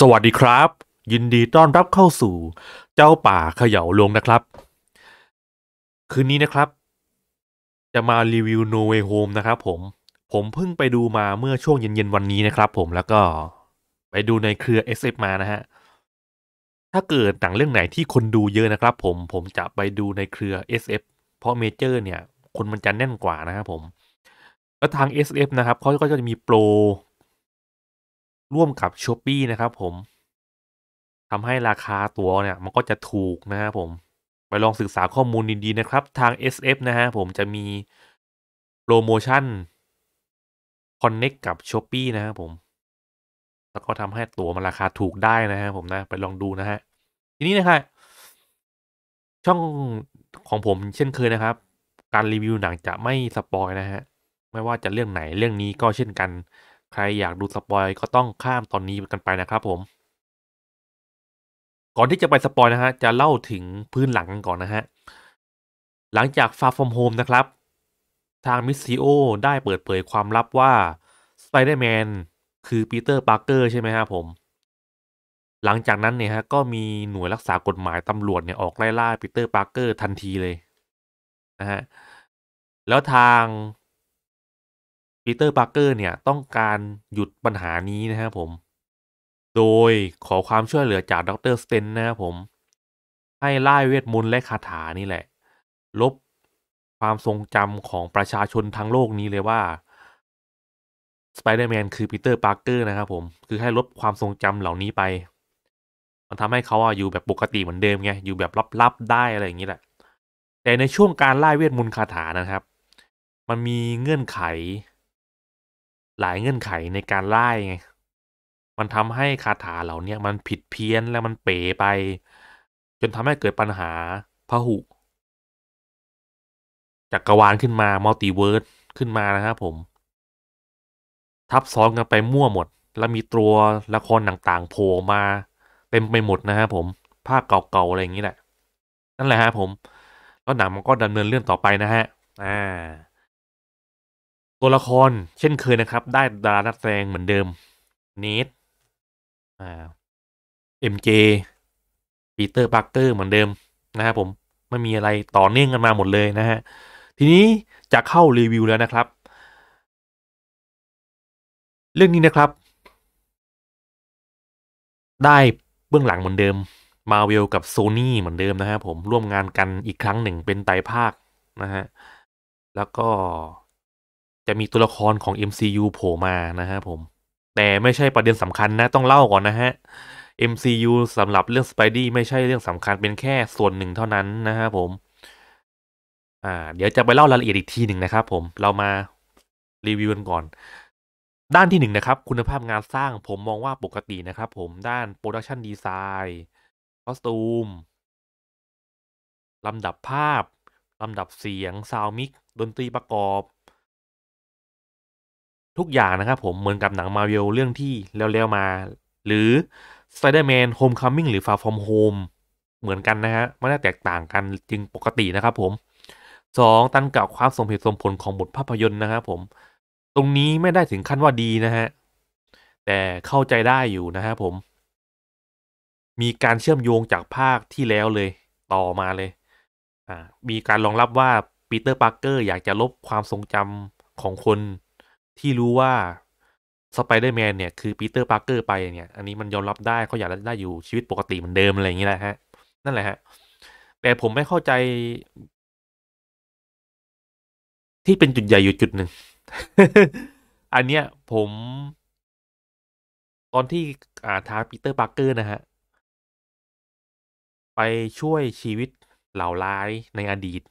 สวัสดีครับยินดีต้อนรับเข้าสู่เจ้าป่าเขย่าลงนะครับ คืนนี้นะครับ จะมารีวิวโนเวโฮมนะครับผม ผมเพิ่งไปดูมาเมื่อช่วงเย็นๆวันนี้นะครับผมแล้วก็ไปดูในเครือ SF มานะฮะถ้าเกิดหนังเรื่องไหนที่คนดูเยอะนะครับ ผมผมจะไปดูในเครือ SF เพราะเมเจอร์เนี่ย คนมันจะแน่นกว่านะครับผม แล้วทาง SF นะครับเขาก็จะมีโปรร่วมกับช้อปปี้นะครับ ผมทำให้ราคาตั๋วเนี่ย มันก็จะถูกนะครับผม ไปลองศึกษาข้อมูลดี ๆ นะครับ ทาง SF นะฮะผมจะมีโปรโมชั่นคอนเน็กกับช้อปปี้นะครับผม แล้วก็ทำให้ตั๋วมันราคาถูกได้นะฮะผมนะ ไปลองดูนะฮะ ทีนี้นะครับช่องของผมเช่นเคยนะครับ การรีวิวหนังจะไม่สปอยนะฮะไม่ว่าจะเรื่องไหนเรื่องนี้ก็เช่นกันใครอยากดูสปอยก็ต้องข้ามตอนนี้กันไปนะครับผม ก่อนที่จะไปสปอยนะฮะจะเล่าถึงพื้นหลังกันก่อนนะฮะ หลังจากฟา r f ฟอร์มโฮมนะครับ ทางมิสซิโอได้เปิดเผยความลับว่าสไปเดอร์แมนคือปีเตอร์ ปาร์เกอร์ใช่ไหมครับผม หลังจากนั้นเนี่ยฮะก็มีหน่วยรักษากฎหมายตำรวจเนี่ยออกไล่ล่าปีเตอร์ ปาร์เกอร์ทันทีเลยนะฮะ แล้วทางปีเตอร์ ปาร์เกอร์ เนี่ย ต้องการ หยุด ปัญหา นี้ นะครับผม โดย ขอ ความ ช่วยเหลือ จาก ดร สเตน นะครับผม ให้ไล่เวทมนต์และ คาถา นี่แหละ ลบ ความ ทรงจำของ ประชาชน ทั้ง โลกนี้ เลยว่า สไปเดอร์แมน คือ ปีเตอร์ ปาร์เกอร์ นะครับผม คือ ให้ ลบ ความ ทรงจำเหล่านี้ ไป มันทำให้เขาอยู่ แบบ ปกติ เหมือนเดิมไงอยู่แบบ ลับๆ ได้ อะไรอย่างนี้แหละ แต่ในช่วง การไล่เวทมนต์คาถา นะครับ มันมีเงื่อนไขหลายเงื่อนไขในการไล่ไง มันทำให้คาถาเหล่านี้มันผิดเพี้ยน แล้วมันเป๋ไป จนทำให้เกิดปัญหาพหุจักกรวาลขึ้นมามัลติเวิร์สขึ้นมานะครับผม ทับซ้อนกันไปมั่วหมด แล้วมีตัวละครต่าง ๆ โผล่มา เต็มไปหมดนะครับผม ภาคเก่า ๆ อะไรอย่างนี้แหละ นั่นแหละฮะ ผมแล้วหนังมันก็ดำเนินเรื่องต่อไปนะฮะอ่าตัวละคร เช่นเคยนะครับ ได้ดารานักแสดงเหมือนเดิมเนทอ่าเอ็มเจปีเตอร์ปาร์เกอร์เหมือนเดิมนะครับผมไม่มีอะไรต่อเนื่องกันมาหมดเลยนะฮะทีนี้จะเข้ารีวิวแล้วนะครับ เรื่องนี้นะครับได้เบื้องหลังเหมือนเดิมมาเวลกับโซนี่เหมือนเดิมนะฮะผมร่วมงานกันอีกครั้งหนึ่งเป็นไตภาคนะฮะแล้วก็จะมีตัวละครของ MCU โผล่มา นะฮะผม แต่ไม่ใช่ประเด็นสำคัญนะ ต้องเล่าก่อนนะฮะ MCU สำหรับเรื่องสไปดี้ไม่ใช่เรื่องสำคัญ เป็นแค่ส่วนหนึ่งเท่านั้นนะฮะผม อ่า เดี๋ยวจะไปเล่ารายละเอียดอีกทีหนึ่งนะครับผม เรามารีวิวกันก่อน ด้านที่หนึ่งนะครับ คุณภาพงานสร้างผมมองว่าปกตินะครับผม ด้านโปรดักชันดีไซน์คอสตูมลำดับภาพลำดับเสียงซาวมิกดนตรีประกอบทุกอย่างนะครับผม เหมือนกับหนังมาเวลเรื่องที่แล้วๆมา หรือ Spider-Man Homecoming หรือ Far From Home เหมือนกันนะฮะไม่ได้แตกต่างกันจึงปกตินะครับผม 2. ตันกั่าความสมเหตุสมผลของบทภาพยนตร์นะครับผมตรงนี้ไม่ได้ถึงขั้นว่าดีนะฮะ แต่เข้าใจได้อยู่นะครับผม มีการเชื่อมโยงจากภาคที่แล้วเลย ต่อมาเลย มีการรองรับว่าปีเตอร์ปาร์เกอร์อยากจะลบความทรงจำของคนที่รู้ว่าสไปเดอร์แมน เนี่ย คือปีเตอร์ปาร์เกอร์ไปเนี่ย อันนี้ มันยอม รับได้ เขาอยากได้อยู่ชีวิตปกติเหมือนเดิม อะไรอย่างนี้แหละฮะ นั่นแหละฮะ แต่ผมไม่เข้าใจ ที่เป็นจุด ใหญ่ อยู่ จุดหนึ่งอันเนี้ย ผม ตอนที่อ่าทางปีเตอร์ปาร์เกอร์นะฮะ ไปช่วยชีวิต เหล่าร้ายใน อดีต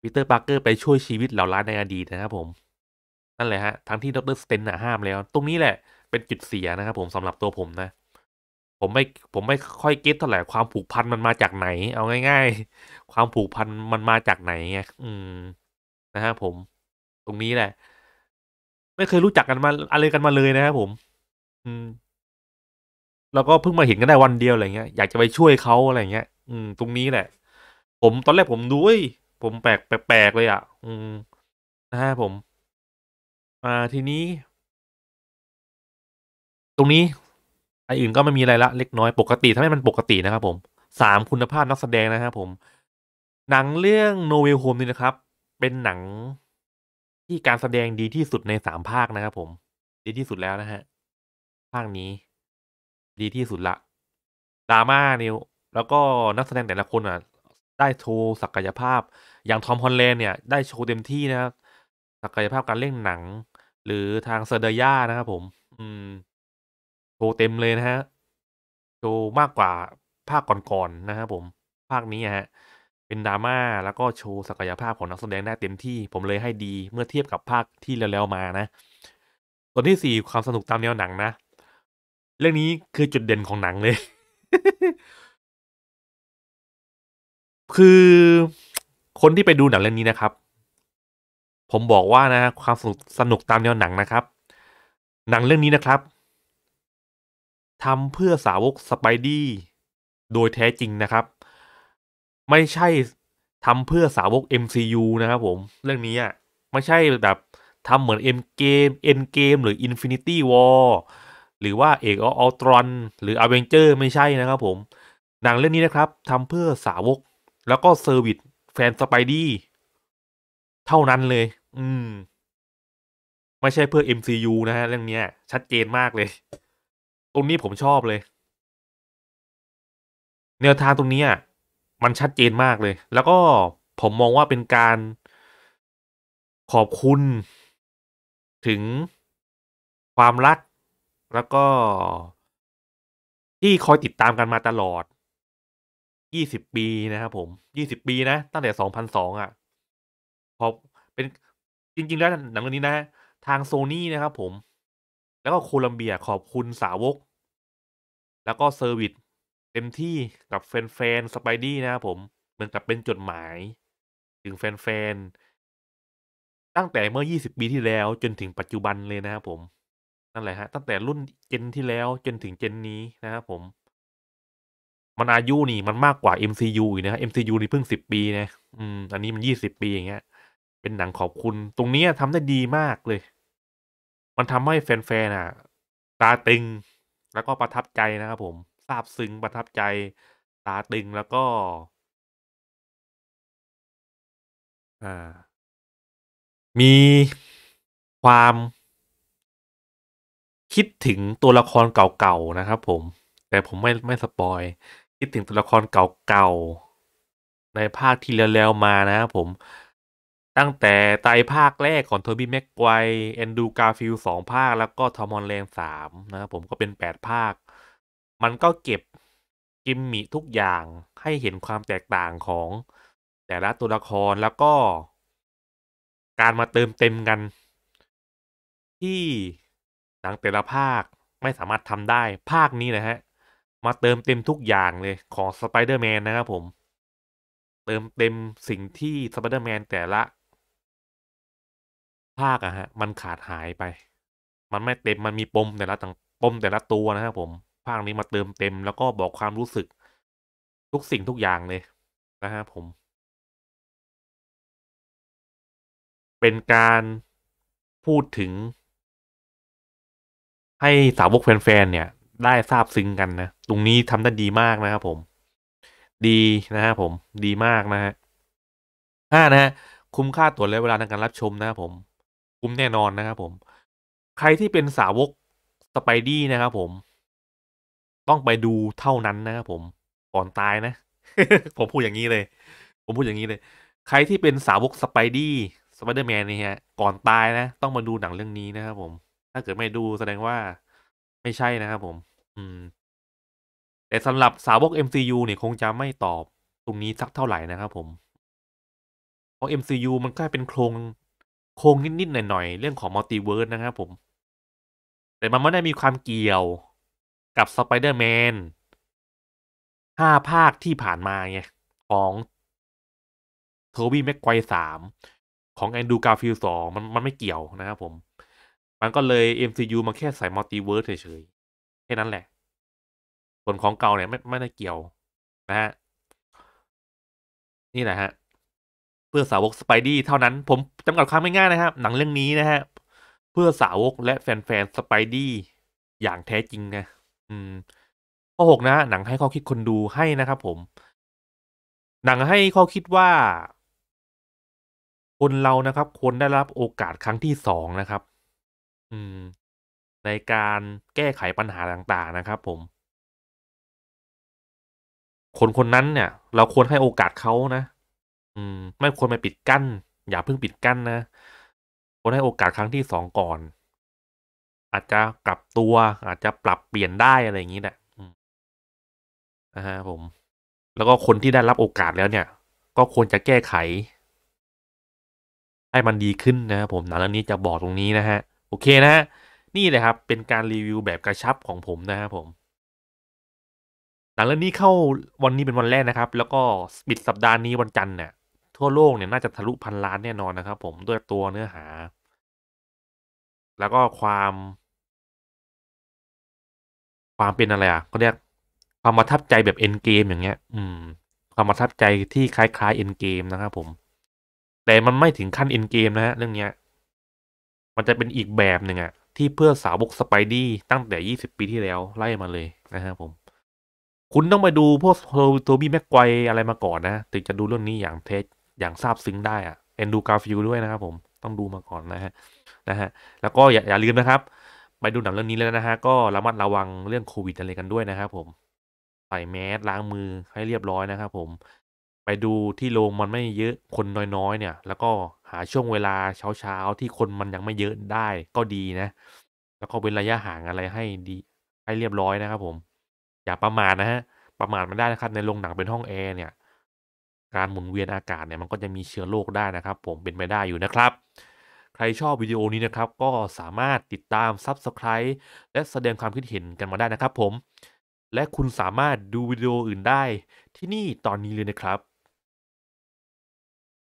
ปีเตอร์ปาร์เกอร์ไปช่วยชีวิตเหล่าร้ายในอดีตนะครับผมนั่นแหละฮะทั้งที่ดรสเตนน่ะห้ามแล้ว ตรงนี้แหละเป็นจุดเสียนะครับผมสำหรับตัวผมนะผมไม่ ผมไม่ค่อยเก็ตเท่าไหร่ความผูกพันมันมาจากไหน เอาง่าย ๆ ความผูกพันมันมาจากไหนไงอืม นะฮะผม ตรงนี้แหละ ไม่เคยรู้จักกันมาอะไรกันมาเลยนะครับผม อืมแล้วก็เพิ่งมาเห็นกันได้วันเดียวอะไรเงี้ยอยากจะไปช่วยเขาอะไรเงี้ยอืมตรงนี้แหละ ผมตอนแรกผมดูเอ้ยผมแปลกแปลกเลยอ่ะอืมนะฮะผมอ่าทีนี้ ตรงนี้อันอื่นก็ไม่มีอะไรละเล็กน้อยปกติถ้าไม่มันปกตินะครับผมสามคุณภาพนักแสดงนะครับผม หนังเรื่องโนเวลโฮมนี่นะครับ เป็นหนังที่การแสดงดีที่สุดในสามภาคนะครับผม ดีที่สุดแล้วนะฮะภาคนี้ ดีที่สุดละดราม่าเนี่ยแล้วก็นักแสดงแต่ละคนอ่ะ ได้โชว์ศักยภาพ อย่างทอมฮอลแลนด์เนี่ยได้โชว์เต็มที่นะครับศักยภาพการเล่นหนังหรือทางเซเดย่านะครับผม อืมโชว์เต็มเลยนะฮะ โชว์มากกว่าภาคก่อนๆนนะครับผมภาคนี้ฮะ เป็นดราม่าแล้วก็โชว์ศักยภาพของนักแสดงได้เต็มที่ ผมเลยให้ดีเมื่อเทียบกับภาคที่แล้วๆมานะ ตอนที่สี่ความสนุกตามแนวหนังนะ เรื่องนี้คือจุดเด่นของหนังเลย คือคนที่ไปดูหนังเรื่องนี้นะครับผมบอกว่านะ ความสนุกสนุกตามแนวหนังนะครับ หนังเรื่องนี้นะครับทำเพื่อสาวกสไปดี้โดยแท้จริงนะครับไม่ใช่ทำเพื่อสาวก MCU นะครับ ผมเรื่องนี้อ่ะไม่ใช่แบบทำเหมือน M เกม N เกมหรือ Infinity War หรือว่าเอกอัลตรอนหรือ a v e n g e r ไม่ใช่นะครับ ผม หนังเรื่องนี้นะครับทำเพื่อสาวก แล้วก็เซอร์วิสแฟนสไปดี้เท่านั้นเลยอืม ไม่ใช่เพื่อ MCU นะฮะเรื่องเนี้ย ชัดเจนมากเลย ตรงนี้ผมชอบเลยแนวทางตรงนี้มันชัดเจนมากเลย แล้วก็ผมมองว่าเป็นการขอบคุณ ถึงความรัก แล้วก็ ที่คอยติดตามกันมาตลอดยี่สิบปี นะครับผมยี่สิบปี นะ ตั้งแต่สองพันสองอ่ะ พอเป็นจริงๆ แล้วหนังเรื่องนี้นะทางโซนี่นะครับผม แล้วก็โคลัมเบียขอบคุณสาวก แล้วก็เซอร์วิสเต็มที่กับแฟนๆสไปดี้นะครับผม เหมือนกับเป็นจดหมาย ถึงแฟนๆตั้งแต่เมื่อ 20ปีที่แล้ว จนถึงปัจจุบันเลยนะครับผม นั่นแหละฮะ ตั้งแต่รุ่นเจนที่แล้ว จนถึงเจนนี้นะครับผม มันอายุนี่มันมากกว่า MCU อีกนะ MCU นี่เพิ่งสิบปีนะอืม อันนี้มันยี่สิบปีอย่างเงี้ยเป็นหนังขอบคุณ ตรงนี้ทำได้ดีมากเลย มันทำให้แฟนๆน่ะ ตาตึงแล้วก็ประทับใจนะครับผมซาบซึ้งประทับใจ ตาตึงแล้วก็ อ่า มีความคิดถึงตัวละครเก่าๆ นะครับผม แต่ผมไม่ไม่สปอยคิดถึงตัวละครเก่าๆในภาคที่แล้ว ๆ มานะครับผมตั้งแต่ไตภาคแรกของ โทบี้แม็กไกวเอนดู กาฟิลสองภาคแล้วก็ ทอมอนแรงสามนะครับผมก็เป็นแปดภาค มันก็เก็บกิมมิทุกอย่างให้เห็นความแตกต่างของแต่ละตัวละครแล้วก็ การมาเติมเต็มกัน ที่หนังแต่ละภาคไม่สามารถทำได้ ภาคนี้ นะ ฮะมาเติมเต็มทุกอย่างเลยของสไปเดอร์แมนนะครับผมเติมเต็มสิ่งที่สไปเดอร์แมนแต่ละภาคอะฮะมันขาดหายไป มันไม่เต็มมันมีปมแต่ละต่างปมแต่ละตัวนะครับผม ภาคนี้มาเติมเต็ม แล้วก็บอกความรู้สึกทุกสิ่งทุกอย่างเลยนะฮะผม เป็นการพูดถึง ให้สาวกแฟน ๆ เนี่ย ได้ทราบซึ้งกันนะ ตรงนี้ทำได้ดีมากนะครับผม ดีนะฮะผม ดีมากนะฮะห้านะฮะคุ้มค่าตัวและเวลาในการรับชมนะครับผมคุ้มแน่นอนนะครับผม ใครที่เป็นสาวกสไปดี้นะครับผม ต้องไปดูเท่านั้นนะครับผม ก่อนตายนะ ผมพูดอย่างนี้เลย ผมพูดอย่างนี้เลย ใครที่เป็นสาวกสไปดี้สไปเดอร์แมนนี่ฮะก่อนตายนะ ต้องมาดูหนังเรื่องนี้นะครับผม ถ้าเกิดไม่ดูแสดงว่าไม่ใช่นะครับผม อืม แต่สำหรับสาวก MCU เนี่ยคงจะไม่ตอบตรงนี้สักเท่าไหร่นะครับผมเพราะ MCU มันกยเป็นโครงโค้งนิดๆหน่อย ๆ เรื่องของมัลติเวิร์สนะครับผม แต่มันไม่ได้มีความเกี่ยวกับสไปเดอร์แมนห้าภาคที่ผ่านมาไงของโทบี้แม็กไกวสามของแอนดูการ์ฟิลสองมันมันไม่เกี่ยวนะครับผม มันก็เลย MCU มาแค่ใส่มัลติเวิร์สเฉยๆ แค่นั้นแหละ ส่วนของเก่าเนี่ย ไม่ไม่ได้เกี่ยวนะฮะนี่แหละฮะเพื่อสาวกสไปดี้เท่านั้น ผมจำกัดความไม่ง่ายนะครับ หนังเรื่องนี้นะฮะเพื่อสาวกและแฟนๆสไปดี้อย่างแท้จริงนะอืมข้อหกนะ หนังให้ข้อคิดคนดูให้นะครับผม หนังให้ข้อคิดว่า คนเรานะครับควรได้รับโอกาสครั้งที่สองนะครับ อืม ในการแก้ไขปัญหาต่างๆนะครับผม คนคนนั้นเนี่ย เราควรให้โอกาสเขานะอืมไม่ควรไปปิดกั้น อย่าเพิ่งปิดกั้นนะควรให้โอกาสครั้งที่สองก่อน อาจจะกลับตัว อาจจะปรับเปลี่ยนได้อะไรอย่างนี้แหละนะฮะผม แล้วก็คนที่ได้รับโอกาสแล้วเนี่ย ก็ควรจะแก้ไข ให้มันดีขึ้นนะครับผมหนังเรื่องนี้จะบอกตรงนี้นะฮะ โอเคนะฮะนี่เลยครับ เป็นการรีวิวแบบกระชับของผมนะครับผมหนังเรื่องนี้เข้าวันนี้เป็นวันแรกนะครับ แล้วก็ปิดสัปดาห์นี้วันจันทร์เนี่ยทั่วโลกเนี่ยน่าจะทะลุพันล้านแน่นอนนะครับผมด้วยตัวเนื้อหา แล้วก็ความ ความเป็นอะไรอ่ะเขาเรียกความประทับใจแบบเอ็นเกม อย่างเงี้ย อืม ความประทับใจที่คล้ายๆเอ็นเกมนะครับผม แต่มันไม่ถึงขั้นเอ็นเกมนะฮะเรื่องเนี้ย มันจะเป็นอีกแบบหนึ่งอ่ะที่เพื่อสาวกสไปดี้ตั้งแต่ยี่สิบปีที่แล้วไล่มาเลยนะครับผม คุณต้องไปดูพวกโทบี้แม็กไกวอะไรมาก่อนนะถึงจะดูเรื่องนี้อย่างแท้อย่างซาบซึ้งได้อะเอ็นดูกาฟิลด้วยนะครับผม ต้องดูมาก่อนนะฮะ นะฮะ แล้วก็อย่าอย่าลืมนะครับ ไปดูหนังเรื่องนี้แล้วนะฮะ ก็ระมัดระวังเรื่องโควิดอะไรกันด้วยนะครับผมใส่แมสล้างมือให้เรียบร้อยนะครับผม ไปดูที่โรงมันไม่เยอะคนน้อยๆเนี่ย แล้วก็หาช่วงเวลาเช้าๆที่คนมันยังไม่เยอะได้ ก็ดีนะ แล้วก็เว้นระยะห่างอะไรให้ดีให้เรียบร้อยนะครับผม อย่าประมาทนะฮะ ประมาทไม่ได้นะครับในโรงหนังเป็นห้องแอร์เนี่ยการหมุนเวียนอากาศเนี่ยมันก็จะมีเชื้อโรคได้นะครับ ผมเป็นไปได้อยู่นะครับ ใครชอบวิดีโอนี้นะครับ ก็สามารถติดตาม Subscribe และแสดงความคิดเห็นกันมาได้นะครับผม และคุณสามารถดูวิดีโออื่นได้ ที่นี่ตอนนี้เลยนะครับ